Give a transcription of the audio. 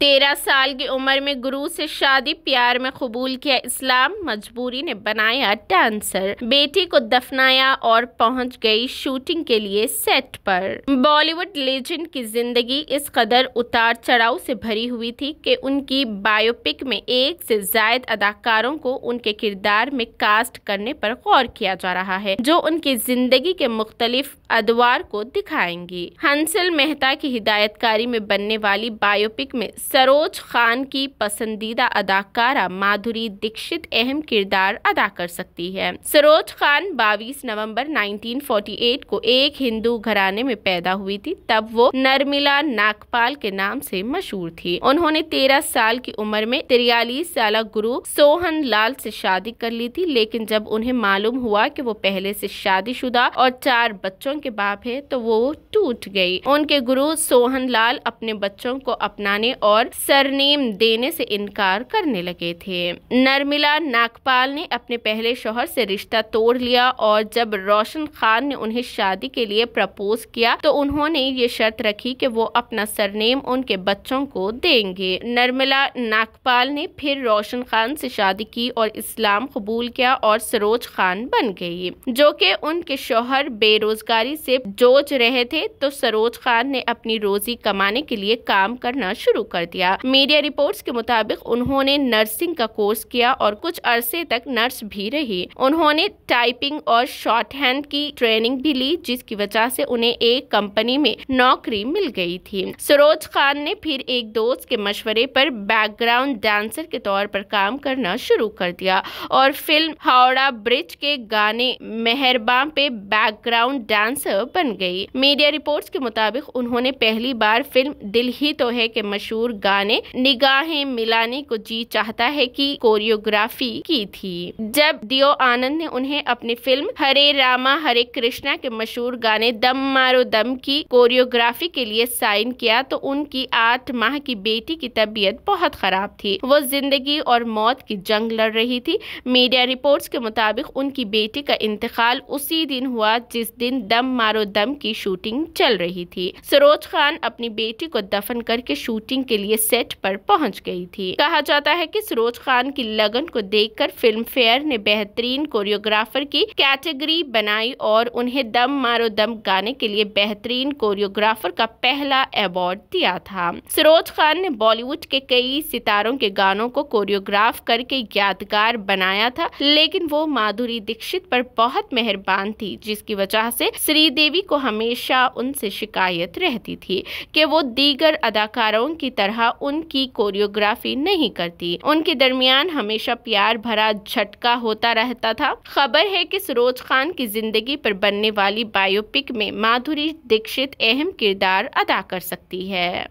तेरह साल की उम्र में गुरु से शादी प्यार में कबूल किया इस्लाम मजबूरी ने बनाया डांसर बेटी को दफनाया और पहुंच गई शूटिंग के लिए सेट पर बॉलीवुड लेजेंड की जिंदगी इस कदर उतार चढ़ाव से भरी हुई थी कि उनकी बायोपिक में एक से जायद अदाकारों को उनके किरदार में कास्ट करने पर गौर किया जा रहा है जो उनकी जिंदगी के मुख्तलिफ अदवार को दिखाएंगी हंसल मेहता की हिदायतकारी में बनने वाली बायोपिक में सरोज खान की पसंदीदा अदाकारा माधुरी दीक्षित अहम किरदार अदा कर सकती है सरोज खान 22 नवंबर 1948 को एक हिंदू घराने में पैदा हुई थी तब वो नर्मिला नागपाल के नाम से मशहूर थी उन्होंने 13 साल की उम्र में तिरयालीस साल गुरु सोहन लाल से शादी कर ली थी लेकिन जब उन्हें मालूम हुआ कि वो पहले से शादीशुदा और चार बच्चों के बाप है तो वो टूट गई उनके गुरु सोहन लाल अपने बच्चों को अपनाने और और सरनेम देने से इनकार करने लगे थे नर्मिला नागपाल ने अपने पहले शोहर से रिश्ता तोड़ लिया और जब रोशन खान ने उन्हें शादी के लिए प्रपोज किया तो उन्होंने ये शर्त रखी कि वो अपना सरनेम उनके बच्चों को देंगे नर्मिला नागपाल ने फिर रोशन खान से शादी की और इस्लाम कबूल किया और सरोज खान बन गई जो कि उनके शोहर बेरोजगारी से जोज रहे थे तो सरोज खान ने अपनी रोजी कमाने के लिए काम करना शुरू कर कर दिया मीडिया रिपोर्ट्स के मुताबिक उन्होंने नर्सिंग का कोर्स किया और कुछ अरसे तक नर्स भी रही उन्होंने टाइपिंग और शॉर्ट हैंड की ट्रेनिंग भी ली जिसकी वजह से उन्हें एक कंपनी में नौकरी मिल गई थी सरोज खान ने फिर एक दोस्त के मशवरे पर बैकग्राउंड डांसर के तौर पर काम करना शुरू कर दिया और फिल्म हावड़ा ब्रिज के गाने मेहरबान पे बैकग्राउंड डांसर बन गई मीडिया रिपोर्ट्स के मुताबिक उन्होंने पहली बार फिल्म दिल ही तो है के मशहूर गाने निगाहें मिलाने को जी चाहता है की कोरियोग्राफी की थी जब दियो आनंद ने उन्हें अपनी फिल्म हरे रामा हरे कृष्णा के मशहूर गाने दम मारो दम की कोरियोग्राफी के लिए साइन किया तो उनकी आठ माह की बेटी की तबीयत बहुत खराब थी वो जिंदगी और मौत की जंग लड़ रही थी मीडिया रिपोर्ट्स के मुताबिक उनकी बेटी का इंतकाल उसी दिन हुआ जिस दिन दम मारो दम की शूटिंग चल रही थी सरोज खान अपनी बेटी को दफन करके शूटिंग के लिए सेट पर पहुंच गई थी कहा जाता है कि सरोज खान की लगन को देखकर फिल्म फेयर ने बेहतरीन कोरियोग्राफर की कैटेगरी बनाई और उन्हें दम मारो दम गाने के लिए बेहतरीन कोरियोग्राफर का पहला अवार्ड दिया था सरोज खान ने बॉलीवुड के कई सितारों के गानों को कोरियोग्राफ करके यादगार बनाया था लेकिन वो माधुरी दीक्षित पर बहुत मेहरबान थी जिसकी वजह से श्रीदेवी को हमेशा उनसे शिकायत रहती थी कि वो दीगर अदाकारों की तरह तरह उनकी कोरियोग्राफी नहीं करती उनके दरमियान हमेशा प्यार भरा झटका होता रहता था खबर है कि सरोज खान की जिंदगी पर बनने वाली बायोपिक में माधुरी दीक्षित अहम किरदार अदा कर सकती है